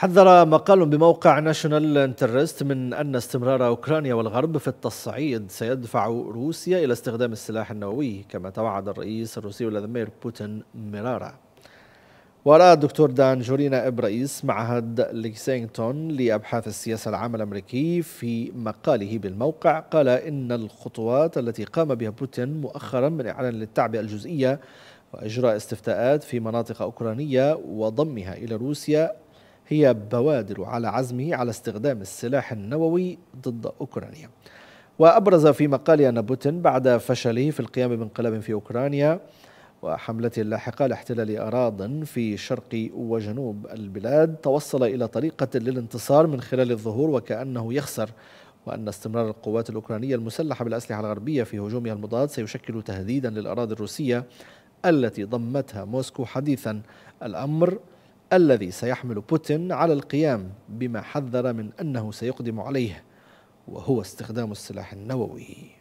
حذر مقال بموقع ناشونال انترست من أن استمرار أوكرانيا والغرب في التصعيد سيدفع روسيا إلى استخدام السلاح النووي كما توعد الرئيس الروسي فلاديمير بوتين مرارا ورأى الدكتور دان جورينا إب رئيس معهد ليكسينغتون لأبحاث السياسة العامة الأمريكي في مقاله بالموقع قال إن الخطوات التي قام بها بوتين مؤخرا من إعلان للتعبئة الجزئية وإجراء استفتاءات في مناطق أوكرانية وضمها إلى روسيا هي بوادر على عزمه على استخدام السلاح النووي ضد أوكرانيا وأبرز في مقال أن بوتين بعد فشله في القيام بانقلاب في أوكرانيا وحملته اللاحقة لاحتلال أراض في شرق وجنوب البلاد توصل إلى طريقة للانتصار من خلال الظهور وكأنه يخسر وأن استمرار القوات الأوكرانية المسلحة بالأسلحة الغربية في هجومها المضاد سيشكل تهديدا للأراضي الروسية التي ضمتها موسكو حديثا الأمر الذي سيحمل بوتين على القيام بما حذر من أنه سيقدم عليه وهو استخدام السلاح النووي